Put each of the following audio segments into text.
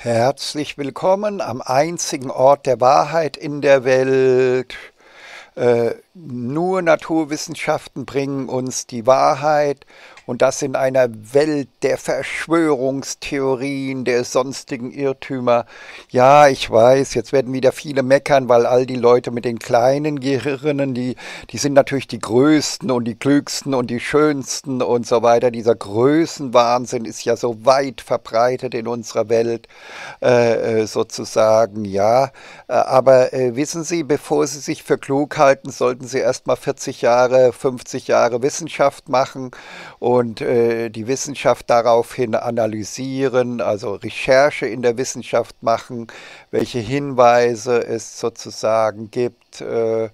Herzlich willkommen am einzigen Ort der Wahrheit in der Welt. Äh, nur Naturwissenschaften bringen uns die Wahrheit und das in einer Welt der Verschwörungstheorien, der sonstigen Irrtümer. Ja, ich weiß, jetzt werden wieder viele meckern, weil all die Leute mit den kleinen Gehirnen, die, die sind natürlich die größten und die klügsten und die schönsten und so weiter. Dieser Größenwahnsinn ist ja so weit verbreitet in unserer Welt äh, äh sozusagen, ja. Äh, aber äh, wissen Sie, bevor Sie sich für klug halten, sollten sie erstmal 40 Jahre, 50 Jahre Wissenschaft machen und äh, die Wissenschaft daraufhin analysieren, also Recherche in der Wissenschaft machen, welche Hinweise es sozusagen gibt. Äh,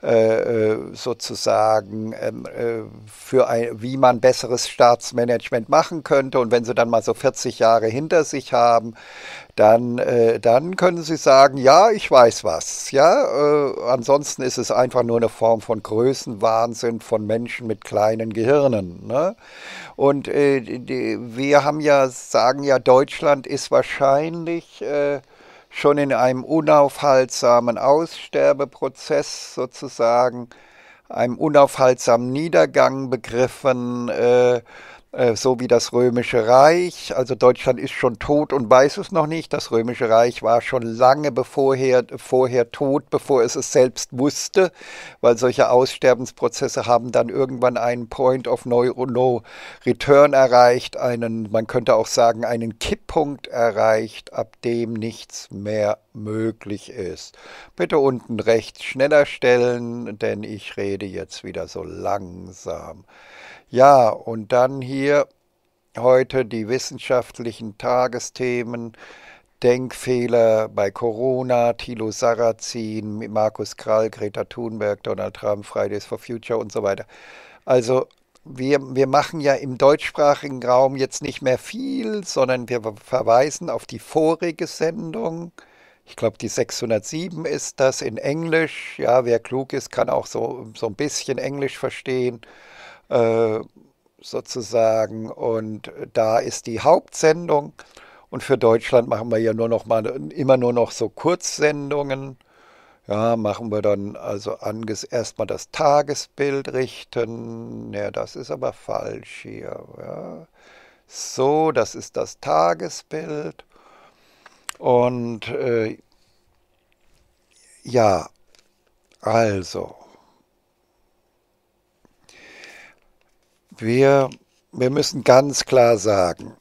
äh, äh, sozusagen ähm, äh, für ein, wie man besseres Staatsmanagement machen könnte. Und wenn sie dann mal so 40 Jahre hinter sich haben, dann, dann können sie sagen, ja, ich weiß was. Ja, ansonsten ist es einfach nur eine Form von Größenwahnsinn von Menschen mit kleinen Gehirnen. Ne? Und wir haben ja, sagen ja, Deutschland ist wahrscheinlich äh, schon in einem unaufhaltsamen Aussterbeprozess sozusagen, einem unaufhaltsamen Niedergang begriffen. Äh, äh, so wie das Römische Reich. Also Deutschland ist schon tot und weiß es noch nicht. Das Römische Reich war schon lange bevorher, vorher tot, bevor es es selbst wusste, weil solche Aussterbensprozesse haben dann irgendwann einen Point of No, no Return erreicht, einen, man könnte auch sagen, einen Kipppunkt erreicht, ab dem nichts mehr möglich ist. Bitte unten rechts schneller stellen, denn ich rede jetzt wieder so langsam. Ja, und dann hier heute die wissenschaftlichen Tagesthemen. Denkfehler bei Corona, Thilo Sarrazin, Markus Krall, Greta Thunberg, Donald Trump, Fridays for Future und so weiter. Also wir, wir machen ja im deutschsprachigen Raum jetzt nicht mehr viel, sondern wir verweisen auf die vorige Sendung. Ich glaube, die 607 ist das in Englisch. Ja, wer klug ist, kann auch so, so ein bisschen Englisch verstehen. Äh, sozusagen. Und da ist die Hauptsendung. Und für Deutschland machen wir ja nur noch mal immer nur noch so Kurzsendungen. Ja, machen wir dann also erstmal das Tagesbild richten. Ja, das ist aber falsch hier. Ja. So, das ist das Tagesbild. Und äh, ja, also wir, wir müssen ganz klar sagen,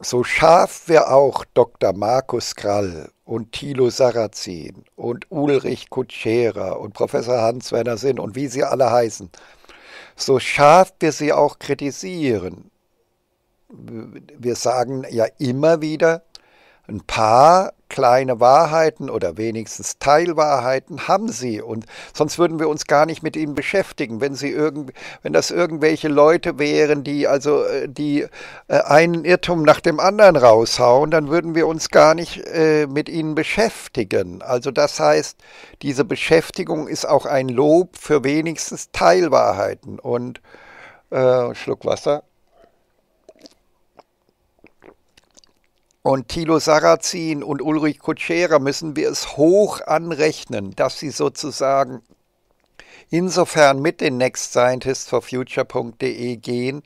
so scharf wir auch Dr. Markus Krall und Thilo Sarrazin und Ulrich Kutscherer und Professor Hans-Werner Sinn und wie sie alle heißen, so scharf wir sie auch kritisieren, wir sagen ja immer wieder, ein paar kleine Wahrheiten oder wenigstens Teilwahrheiten haben sie und sonst würden wir uns gar nicht mit ihnen beschäftigen, wenn sie irgend, wenn das irgendwelche Leute wären, die also äh, die äh, einen Irrtum nach dem anderen raushauen, dann würden wir uns gar nicht äh, mit ihnen beschäftigen. Also das heißt, diese Beschäftigung ist auch ein Lob für wenigstens Teilwahrheiten und äh, Schluck Wasser. und Thilo Sarrazin und Ulrich Kutschera müssen wir es hoch anrechnen, dass sie sozusagen insofern mit den Next for nextscientistforfuture.de gehen,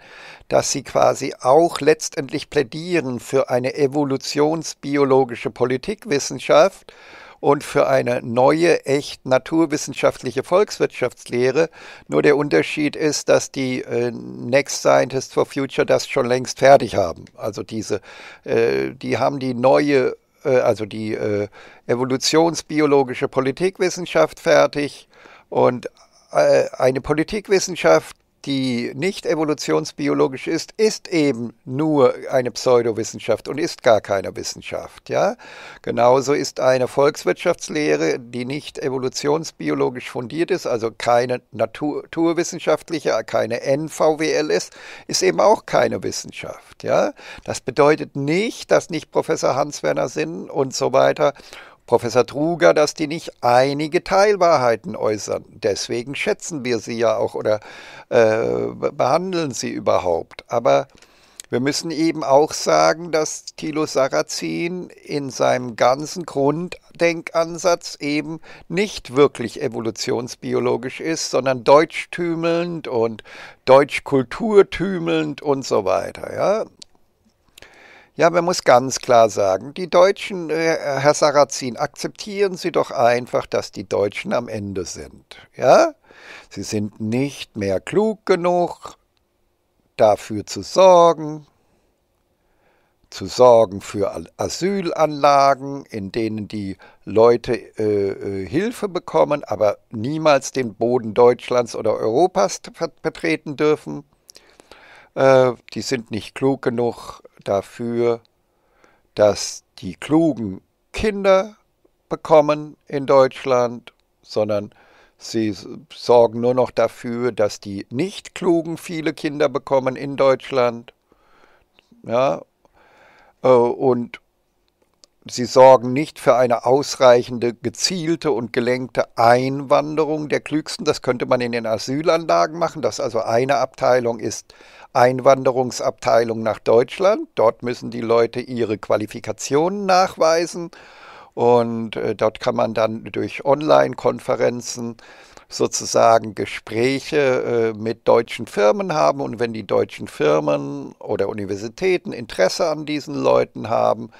dass sie quasi auch letztendlich plädieren für eine evolutionsbiologische Politikwissenschaft und für eine neue, echt naturwissenschaftliche Volkswirtschaftslehre. Nur der Unterschied ist, dass die äh, Next Scientists for Future das schon längst fertig haben. Also diese, äh, die haben die neue, äh, also die äh, evolutionsbiologische Politikwissenschaft fertig und äh, eine Politikwissenschaft, die nicht evolutionsbiologisch ist, ist eben nur eine Pseudowissenschaft und ist gar keine Wissenschaft. Ja? Genauso ist eine Volkswirtschaftslehre, die nicht evolutionsbiologisch fundiert ist, also keine naturwissenschaftliche, keine NVWL ist, ist eben auch keine Wissenschaft. Ja? Das bedeutet nicht, dass nicht Professor Hans-Werner Sinn und so weiter Professor Truger, dass die nicht einige Teilwahrheiten äußern. Deswegen schätzen wir sie ja auch oder äh, behandeln sie überhaupt. Aber wir müssen eben auch sagen, dass Thilo Sarrazin in seinem ganzen Grunddenkansatz eben nicht wirklich evolutionsbiologisch ist, sondern deutschtümelnd und deutschkulturtümelnd und so weiter. Ja? Ja, man muss ganz klar sagen, die Deutschen, äh, Herr Sarrazin, akzeptieren Sie doch einfach, dass die Deutschen am Ende sind. Ja? Sie sind nicht mehr klug genug, dafür zu sorgen, zu sorgen für Asylanlagen, in denen die Leute äh, äh, Hilfe bekommen, aber niemals den Boden Deutschlands oder Europas betreten dürfen. Äh, die sind nicht klug genug, dafür, dass die klugen Kinder bekommen in Deutschland, sondern sie sorgen nur noch dafür, dass die nicht klugen viele Kinder bekommen in Deutschland. Ja, äh, und Sie sorgen nicht für eine ausreichende, gezielte und gelenkte Einwanderung der Klügsten. Das könnte man in den Asylanlagen machen, dass also eine Abteilung ist Einwanderungsabteilung nach Deutschland. Dort müssen die Leute ihre Qualifikationen nachweisen und äh, dort kann man dann durch Online-Konferenzen sozusagen Gespräche äh, mit deutschen Firmen haben und wenn die deutschen Firmen oder Universitäten Interesse an diesen Leuten haben,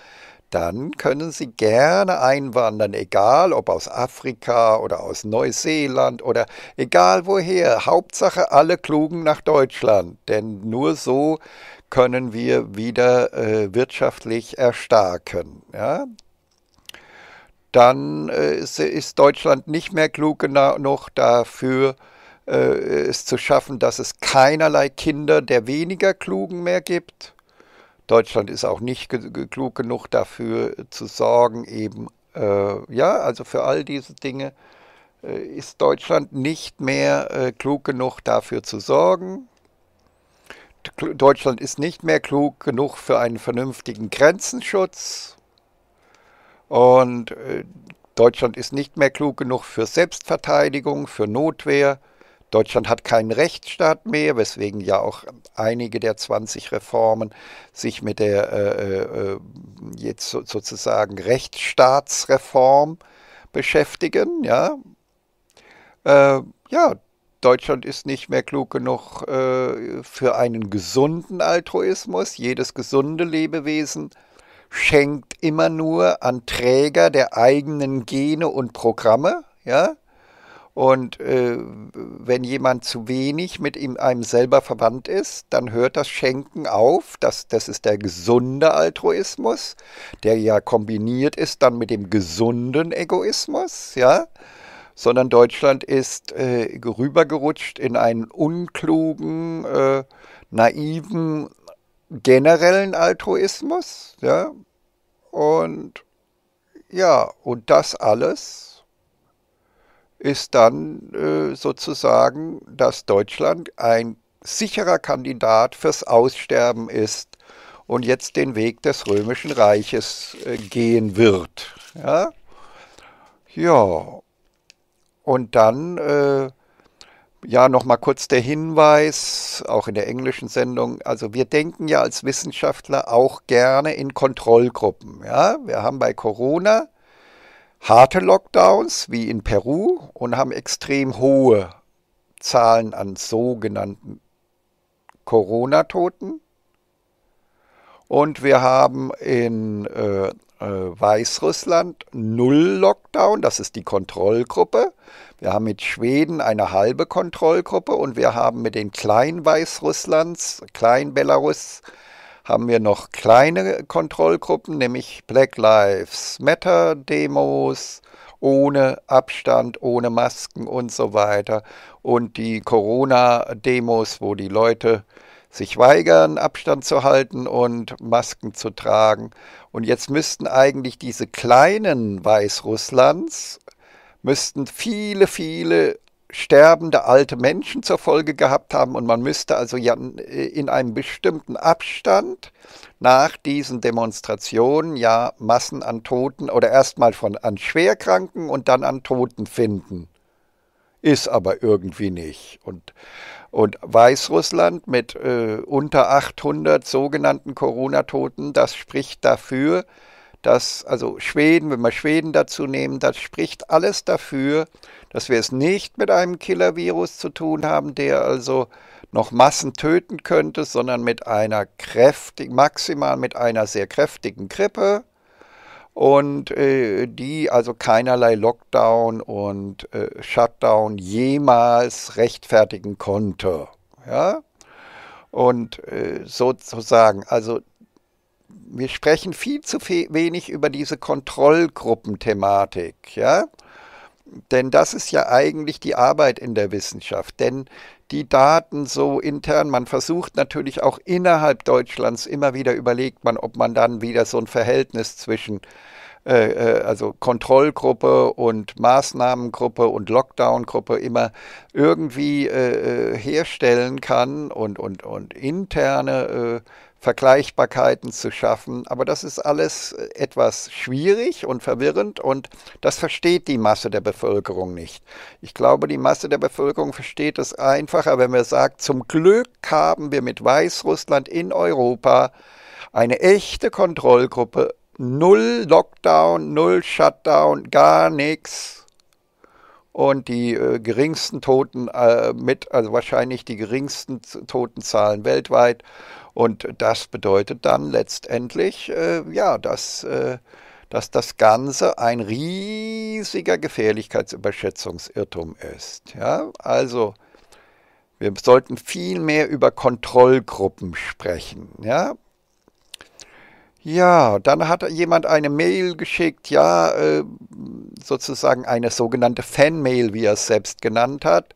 dann können Sie gerne einwandern, egal ob aus Afrika oder aus Neuseeland oder egal woher. Hauptsache alle Klugen nach Deutschland, denn nur so können wir wieder äh, wirtschaftlich erstarken. Ja? Dann äh, ist Deutschland nicht mehr klug genug dafür, äh, es zu schaffen, dass es keinerlei Kinder der weniger Klugen mehr gibt Deutschland ist auch nicht klug genug dafür zu sorgen, eben, äh, ja, also für all diese Dinge äh, ist Deutschland nicht mehr äh, klug genug dafür zu sorgen. Deutschland ist nicht mehr klug genug für einen vernünftigen Grenzenschutz. Und äh, Deutschland ist nicht mehr klug genug für Selbstverteidigung, für Notwehr. Deutschland hat keinen Rechtsstaat mehr, weswegen ja auch einige der 20 Reformen sich mit der äh, äh, äh jetzt sozusagen Rechtsstaatsreform beschäftigen. Ja, äh, ja Deutschland ist nicht mehr klug genug äh, für einen gesunden Altruismus. Jedes gesunde Lebewesen schenkt immer nur an Träger der eigenen Gene und Programme. Ja, und äh, wenn jemand zu wenig mit ihm, einem selber verwandt ist, dann hört das Schenken auf. Das, das ist der gesunde Altruismus, der ja kombiniert ist dann mit dem gesunden Egoismus, ja. Sondern Deutschland ist äh, rübergerutscht in einen unklugen, äh, naiven, generellen Altruismus, ja. Und ja, und das alles ist dann äh, sozusagen, dass Deutschland ein sicherer Kandidat fürs Aussterben ist und jetzt den Weg des Römischen Reiches äh, gehen wird. Ja? ja. Und dann, äh, ja, nochmal kurz der Hinweis, auch in der englischen Sendung. Also, wir denken ja als Wissenschaftler auch gerne in Kontrollgruppen. Ja? Wir haben bei Corona harte Lockdowns wie in Peru und haben extrem hohe Zahlen an sogenannten Corona-Toten. Und wir haben in äh, äh, Weißrussland null Lockdown, das ist die Kontrollgruppe. Wir haben mit Schweden eine halbe Kontrollgruppe und wir haben mit den Klein-Weißrusslands, Klein belarus haben wir noch kleine Kontrollgruppen, nämlich Black Lives Matter Demos ohne Abstand, ohne Masken und so weiter und die Corona-Demos, wo die Leute sich weigern, Abstand zu halten und Masken zu tragen. Und jetzt müssten eigentlich diese kleinen Weißrusslands, müssten viele, viele sterbende alte Menschen zur Folge gehabt haben und man müsste also äh, in einem bestimmten Abstand nach diesen Demonstrationen ja Massen an Toten oder erstmal von an Schwerkranken und dann an Toten finden. Ist aber irgendwie nicht. Und, und Weißrussland mit äh, unter 800 sogenannten Corona-Toten, das spricht dafür, äh, dass, also Schweden, wenn wir Schweden dazu nehmen, das spricht alles dafür, dass wir es nicht mit einem Killer-Virus zu tun haben, der also noch Massen töten könnte, sondern mit einer kräftigen, maximal mit einer sehr kräftigen Grippe und äh, die also keinerlei Lockdown und äh, Shutdown jemals rechtfertigen konnte. Ja? Und äh, sozusagen, also wir sprechen viel zu viel, wenig über diese Kontrollgruppenthematik, ja. Denn das ist ja eigentlich die Arbeit in der Wissenschaft. Denn die Daten so intern, man versucht natürlich auch innerhalb Deutschlands immer wieder überlegt man, ob man dann wieder so ein Verhältnis zwischen äh, äh, also Kontrollgruppe und Maßnahmengruppe und Lockdown-Gruppe immer irgendwie äh, äh herstellen kann und, und, und interne äh, Vergleichbarkeiten zu schaffen. Aber das ist alles etwas schwierig und verwirrend und das versteht die Masse der Bevölkerung nicht. Ich glaube, die Masse der Bevölkerung versteht es einfacher, wenn man sagt, zum Glück haben wir mit Weißrussland in Europa eine echte Kontrollgruppe. Null Lockdown, null Shutdown, gar nichts und die äh, geringsten Toten äh, mit, also wahrscheinlich die geringsten Totenzahlen weltweit und das bedeutet dann letztendlich, äh, ja, dass, äh, dass das Ganze ein riesiger Gefährlichkeitsüberschätzungsirrtum ist. Ja? Also, wir sollten viel mehr über Kontrollgruppen sprechen. Ja? Ja, dann hat jemand eine Mail geschickt, ja, äh, sozusagen eine sogenannte Fanmail, wie er es selbst genannt hat.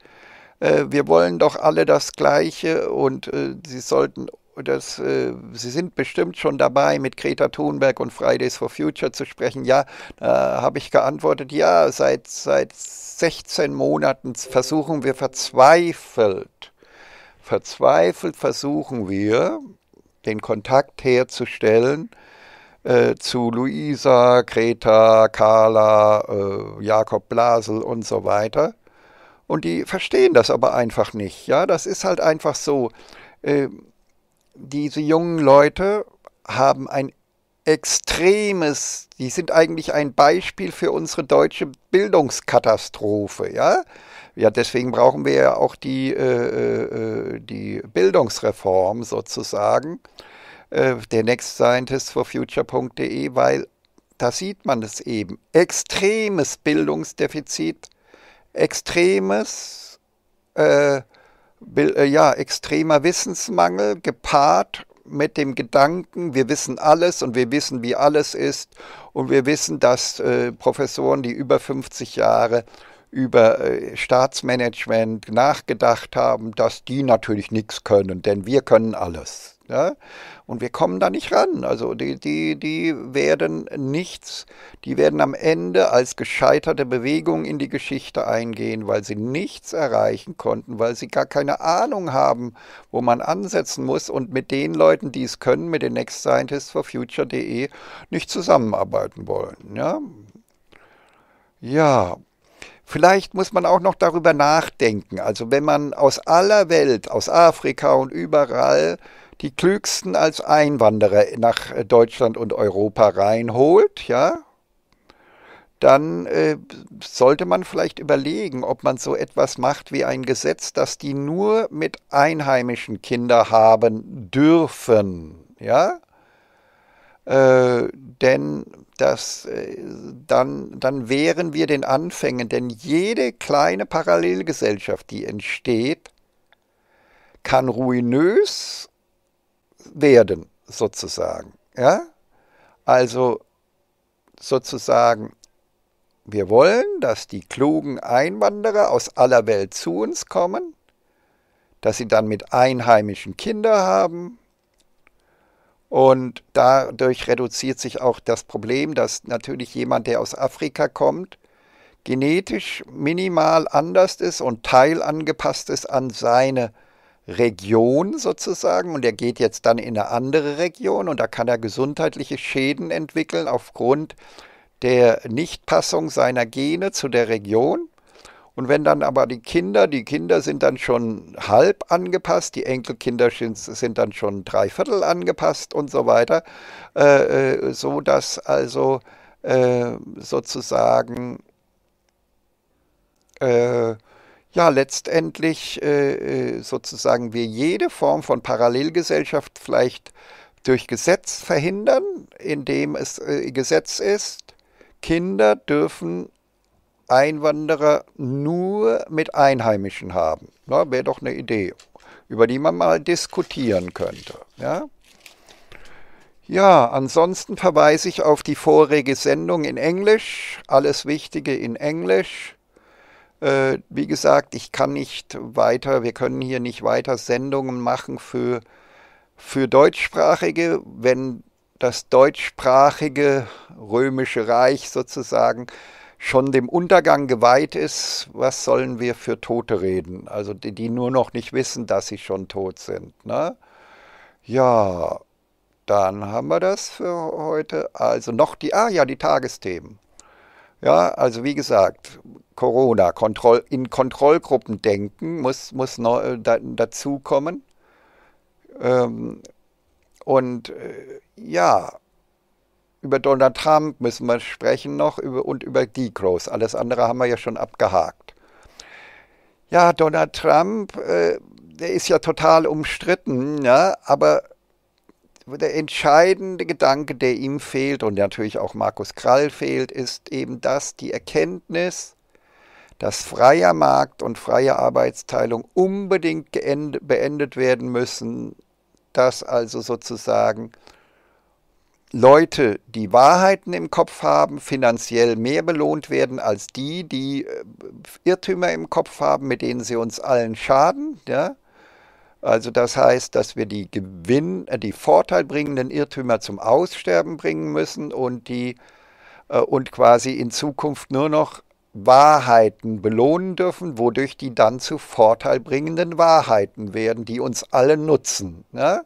Äh, wir wollen doch alle das Gleiche und äh, sie sollten das, äh, Sie sind bestimmt schon dabei, mit Greta Thunberg und Fridays for Future zu sprechen. Ja, da habe ich geantwortet, ja, seit, seit 16 Monaten versuchen wir verzweifelt, verzweifelt versuchen wir, den Kontakt herzustellen äh, zu Luisa, Greta, Carla, äh, Jakob Blasel und so weiter. Und die verstehen das aber einfach nicht. Ja, das ist halt einfach so. Ähm, diese jungen Leute haben ein extremes, die sind eigentlich ein Beispiel für unsere deutsche Bildungskatastrophe, ja. Ja, deswegen brauchen wir ja auch die, äh, äh die Bildungsreform sozusagen, äh, der Next Scientist for Future.de, weil da sieht man es eben. Extremes Bildungsdefizit, extremes äh, äh, ja, extremer Wissensmangel gepaart mit dem Gedanken, wir wissen alles und wir wissen, wie alles ist und wir wissen, dass äh, Professoren, die über 50 Jahre über äh, Staatsmanagement nachgedacht haben, dass die natürlich nichts können, denn wir können alles. Ja? Ne? Und wir kommen da nicht ran. Also die, die, die werden nichts, die werden am Ende als gescheiterte Bewegung in die Geschichte eingehen, weil sie nichts erreichen konnten, weil sie gar keine Ahnung haben, wo man ansetzen muss und mit den Leuten, die es können, mit den Next Scientists for Future.de nicht zusammenarbeiten wollen. Ja, ja Vielleicht muss man auch noch darüber nachdenken. Also wenn man aus aller Welt, aus Afrika und überall die Klügsten als Einwanderer nach äh, Deutschland und Europa reinholt, ja, dann äh, sollte man vielleicht überlegen, ob man so etwas macht wie ein Gesetz, dass die nur mit einheimischen Kinder haben dürfen. Ja? Äh, denn das, äh, dann, dann wären wir den Anfängen, denn jede kleine Parallelgesellschaft, die entsteht, kann ruinös werden, sozusagen. Ja? Also sozusagen, wir wollen, dass die klugen Einwanderer aus aller Welt zu uns kommen, dass sie dann mit einheimischen Kindern haben, und dadurch reduziert sich auch das Problem, dass natürlich jemand, der aus Afrika kommt, genetisch minimal anders ist und teilangepasst ist an seine Region sozusagen. Und er geht jetzt dann in eine andere Region und da kann er gesundheitliche Schäden entwickeln aufgrund der Nichtpassung seiner Gene zu der Region. Und wenn dann aber die Kinder, die Kinder sind dann schon halb angepasst, die Enkelkinder sind dann schon dreiviertel angepasst und so weiter, äh, äh, so dass also äh, sozusagen äh, ja letztendlich äh, äh, sozusagen wir jede Form von Parallelgesellschaft vielleicht durch Gesetz verhindern, indem es Gesetz ist, Kinder dürfen Einwanderer nur mit Einheimischen haben. Wäre doch eine Idee, über die man mal diskutieren könnte. Ja? Ja, ansonsten verweise ich auf die vorige Sendung in Englisch, alles Wichtige in Englisch. Äh, wie gesagt, ich kann nicht weiter, wir können hier nicht weiter Sendungen machen für, für Deutschsprachige, wenn das deutschsprachige römische Reich sozusagen schon dem Untergang geweiht ist, was sollen wir für Tote reden? Also die, die nur noch nicht wissen, dass sie schon tot sind. Ne? Ja, dann haben wir das für heute. Also noch die, ah ja, die Tagesthemen. Ja, also wie gesagt, Corona, Kontroll, in Kontrollgruppen denken muss, muss neu, äh, da, dazukommen. Ähm, und äh, ja, über Donald Trump müssen wir sprechen noch über, und über die Degrowth. Alles andere haben wir ja schon abgehakt. Ja, Donald Trump, äh, der ist ja total umstritten, ja, aber der entscheidende Gedanke, der ihm fehlt und natürlich auch Markus Krall fehlt, ist eben das, die Erkenntnis, dass freier Markt und freie Arbeitsteilung unbedingt beendet werden müssen, dass also sozusagen Leute, die Wahrheiten im Kopf haben, finanziell mehr belohnt werden als die, die äh, Irrtümer im Kopf haben, mit denen sie uns allen schaden. Ja? Also das heißt, dass wir die Gewinn, äh, die vorteilbringenden Irrtümer zum Aussterben bringen müssen und die äh, und quasi in Zukunft nur noch Wahrheiten belohnen dürfen, wodurch die dann zu vorteilbringenden Wahrheiten werden, die uns alle nutzen. Ne?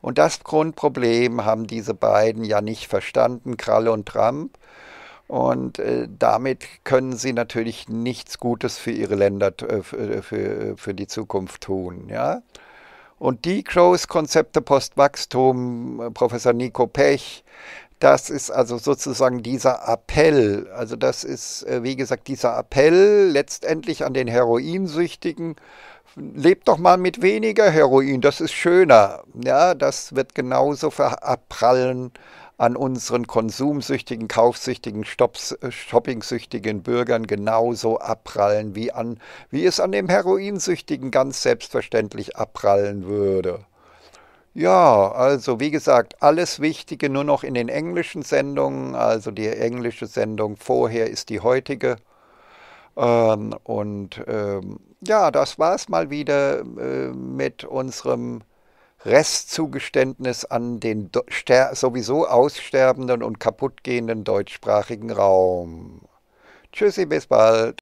Und das Grundproblem haben diese beiden ja nicht verstanden, Krall und Trump. Und äh, damit können sie natürlich nichts Gutes für ihre Länder, äh, für, äh, äh, für, die Zukunft tun. Ja? Und die Growth-Konzepte Postwachstum, Professor Nico Pech, das ist also sozusagen dieser Appell. Also das ist, wie gesagt, dieser Appell letztendlich an den Heroinsüchtigen, lebt doch mal mit weniger Heroin, das ist schöner. Ja, das wird genauso verabprallen an unseren konsumsüchtigen, kaufsüchtigen, äh, shoppingsüchtigen Bürgern genauso abprallen, wie, an, wie es an dem Heroinsüchtigen ganz selbstverständlich abprallen würde. Ja, also wie gesagt, alles Wichtige nur noch in den englischen Sendungen. Also die englische Sendung vorher ist die heutige. Ähm, und ähm, ja, das war es mal wieder äh, mit unserem Restzugeständnis an den sowieso aussterbenden und kaputtgehenden deutschsprachigen Raum. Tschüssi, bis bald.